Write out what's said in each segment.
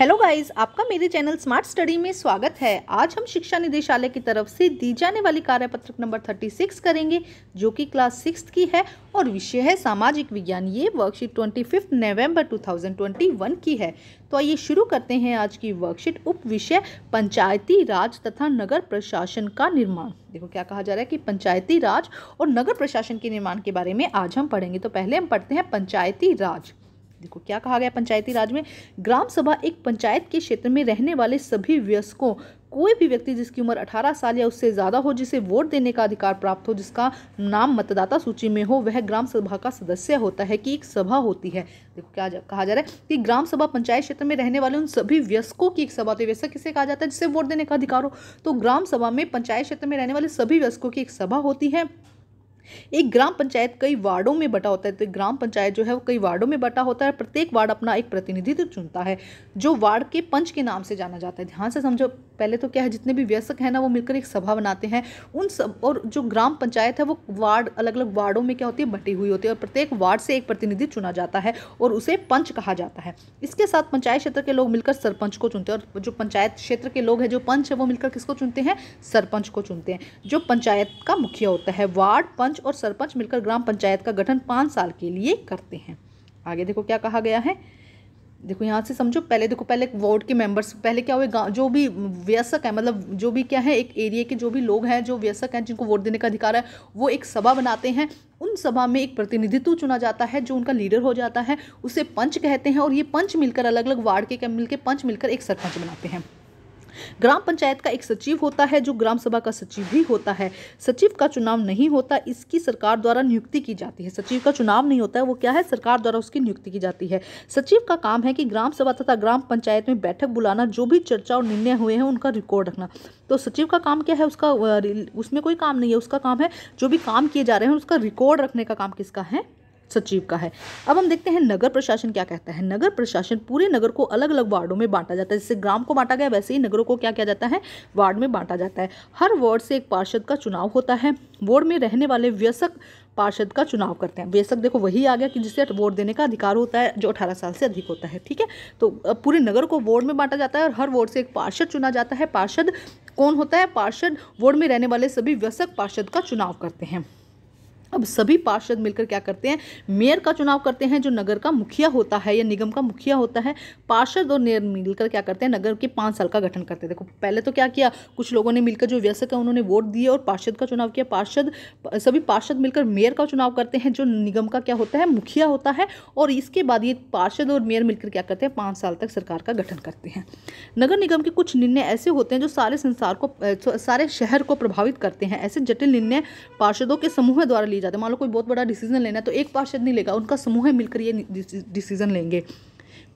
hello guys आपका मेरे channel smart study में स्वागत है आज हम शिक्षा निदेशालय की तरफ से दी जाने वाली कार्यपत्रक नंबर 36 करेंगे जो कि क्लास सिक्स की है और विषय है सामाजिक विज्ञान ये वर्कशीट 25 नवंबर 2021 की है तो आइए शुरू करते हैं आज की वर्कशीट उप विषय पंचायती राज तथा नगर प्रशासन का निर्माण देखो क्या कहा जा रहा है कि पंचायती राज और नगर प्रशासन के निर्माण के बारे में आज हम पढ़ेंगे तो पहले हम पढ़ते हैं पंचायती राज देखो क्या कहा गया पंचायती राज में ग्राम सभा एक पंचायत के क्षेत्र में रहने वाले सभी वयस्कों कोई भी व्यक्ति जिसकी उम्र 18 साल या उससे ज़्यादा हो जिसे वोट देने का अधिकार प्राप्त हो जिसका नाम मतदाता सूची में हो वह ग्राम सभा का सदस्य होता है कि एक सभा होती है देखो क्या जा, कहा जा रहा है कि ग्राम सभा पंचायत क्षेत्र में रहने वाले उन सभी व्यस्कों की एक सभा है व्यस्क किसे कहा जाता है जिसे वोट देने का अधिकार हो तो ग्राम सभा में पंचायत क्षेत्र में रहने वाले सभी व्यस्कों की एक सभा होती है एक ग्राम पंचायत कई वार्डों में बटा होता है तो ग्राम पंचायत जो है वो कई वार्डों में बटा होता है प्रत्येक वार्ड अपना एक प्रतिनिधित्व चुनता है जो वार्ड के पंच के नाम से जाना जाता है ध्यान से समझो पहले तो क्या है जितने भी व्यस्क हैं ना वो मिलकर एक सभा बनाते हैं उन सब और जो ग्राम पंचायत है वो वार्ड अलग अलग वार्डों में क्या होती है बटी हुई होती है और प्रत्येक वार्ड से एक प्रतिनिधि चुना जाता है और उसे पंच कहा जाता है इसके साथ पंचायत क्षेत्र के लोग मिलकर सरपंच को चुनते हैं और जो पंचायत क्षेत्र के लोग हैं जो पंच है वो मिलकर किसको चुनते हैं सरपंच को चुनते हैं जो पंचायत का मुखिया होता है वार्ड पंच और सरपंच मिलकर ग्राम पंचायत का गठन पाँच साल के लिए करते हैं आगे देखो क्या कहा गया है देखो यहाँ से समझो पहले देखो पहले वार्ड के मेंबर्स पहले क्या हुए जो भी व्यसक है मतलब जो भी क्या है एक एरिया के जो भी लोग हैं जो व्यसक हैं जिनको वोट देने का अधिकार है वो एक सभा बनाते हैं उन सभा में एक प्रतिनिधित्व चुना जाता है जो उनका लीडर हो जाता है उसे पंच कहते हैं और ये पंच मिलकर अलग अलग वार्ड के मिलकर पंच मिलकर एक सरपंच बनाते हैं ग्राम पंचायत का एक सचिव होता है जो ग्राम सभा का सचिव भी होता है सचिव का चुनाव नहीं होता इसकी सरकार द्वारा नियुक्ति की जाती है सचिव का चुनाव नहीं होता है वो क्या है सरकार द्वारा उसकी नियुक्ति की जाती है सचिव का काम है कि ग्राम सभा तथा ग्राम पंचायत में बैठक बुलाना जो भी चर्चा और निर्णय हुए हैं उनका रिकॉर्ड रखना तो सचिव का काम क्या है उसका उसमें कोई काम नहीं है उसका काम है जो भी काम किए जा रहे हैं उसका रिकॉर्ड रखने का काम किसका है सचिव का है अब हम देखते हैं नगर प्रशासन क्या कहता है नगर प्रशासन पूरे नगर को अलग अलग वार्डों में बांटा जाता है जैसे ग्राम को बांटा गया वैसे ही नगरों को क्या किया जाता है वार्ड में बांटा जाता है हर वार्ड से एक पार्षद का चुनाव होता है वार्ड में रहने वाले व्यसक पार्षद का चुनाव करते हैं बेशक देखो वही आ गया कि जिसे वोट देने का अधिकार होता है जो 18 साल से अधिक होता है ठीक है तो पूरे नगर को वार्ड में बांटा जाता है और हर वार्ड से एक पार्षद चुना जाता है पार्षद कौन होता है पार्षद वार्ड में रहने वाले सभी व्यसक पार्षद का चुनाव करते हैं अब सभी पार्षद मिलकर क्या करते हैं मेयर का चुनाव करते हैं जो नगर का मुखिया होता है या निगम का मुखिया होता है पार्षद और मेयर मिलकर क्या करते हैं नगर के पाँच साल का गठन करते हैं देखो पहले तो क्या किया कुछ लोगों ने मिलकर जो व्यसक है उन्होंने वोट दिए और पार्षद का चुनाव किया पार्षद सभी पार्षद मिलकर मेयर का चुनाव करते हैं जो निगम का क्या होता है मुखिया होता है और इसके बाद ये पार्षद और मेयर मिलकर क्या करते हैं पाँच साल तक सरकार का गठन करते हैं नगर निगम के कुछ निर्णय ऐसे होते हैं जो सारे संसार को सारे शहर को प्रभावित करते हैं ऐसे जटिल निर्णय पार्षदों के समूह द्वारा लिए जाते हैं मान लो कोई बहुत बड़ा डिसीजन लेना है तो एक पार्षद नहीं लेगा उनका समूह मिलकर ये डिसीजन लेंगे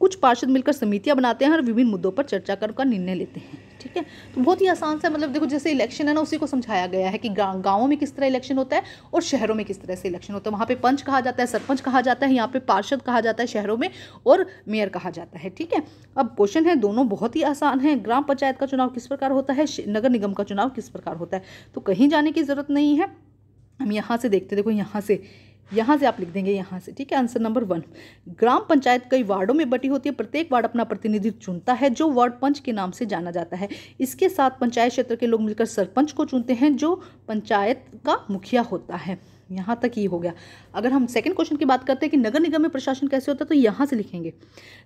कुछ पार्षद मिलकर समितियां बनाते हैं और विभिन्न मुद्दों पर चर्चा कर उनका निर्णय लेते हैं ठीक है तो बहुत ही आसान सा मतलब देखो जैसे इलेक्शन है ना उसी को समझाया गया है कि गाँवों में किस तरह इलेक्शन होता है और शहरों में किस तरह से इलेक्शन होता है वहाँ पे पंच कहा जाता है सरपंच कहा जाता है यहाँ पे पार्षद कहा जाता है शहरों में और मेयर कहा जाता है ठीक है अब क्वेश्चन है दोनों बहुत ही आसान है ग्राम पंचायत का चुनाव किस प्रकार होता है नगर निगम का चुनाव किस प्रकार होता है तो कहीं जाने की ज़रूरत नहीं है हम यहाँ से देखते देखो यहाँ से यहाँ से आप लिख देंगे यहाँ से ठीक है आंसर नंबर वन ग्राम पंचायत कई वार्डों में बटी होती है प्रत्येक वार्ड अपना प्रतिनिधि चुनता है जो वार्ड पंच के नाम से जाना जाता है इसके साथ पंचायत क्षेत्र के लोग मिलकर सरपंच को चुनते हैं जो पंचायत का मुखिया होता है यहाँ तक ही हो गया अगर हम सेकंड क्वेश्चन की बात करते हैं कि नगर निगम में प्रशासन कैसे होता है तो यहाँ से लिखेंगे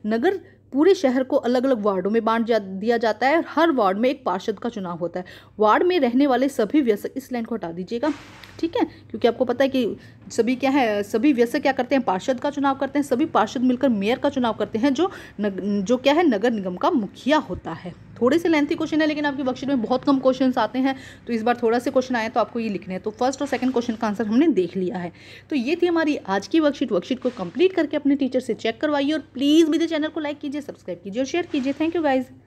नगर पूरे शहर को अलग अलग वार्डों में बांट जा, दिया जाता है और हर वार्ड में एक पार्षद का चुनाव होता है वार्ड में रहने वाले सभी व्यसक इस लाइन को हटा दीजिएगा ठीक है क्योंकि आपको पता है कि सभी क्या है सभी व्यसक क्या करते हैं पार्षद का चुनाव करते हैं सभी पार्षद मिलकर मेयर का चुनाव करते हैं जो नग, जो क्या है नगर निगम का मुखिया होता है थोड़े से लेंथी क्वेश्चन है लेकिन आपकी वर्कशीट में बहुत कम क्वेश्चन आते हैं तो इस बार थोड़ा से क्वेश्चन आया तो आपको ये लिखने हैं तो फर्स्ट और सेकंड क्वेश्चन का आंसर हमने देख लिया है तो ये थी हमारी आज की वर्कशीट वर्कशीट को कंप्लीट करके अपने टीचर से चेक करवाइए और प्लीज़ मेरे चैनल को लाइक कीजिए सब्सक्राइब कीजिए और शेयर कीजिए थैंक यू गाइज़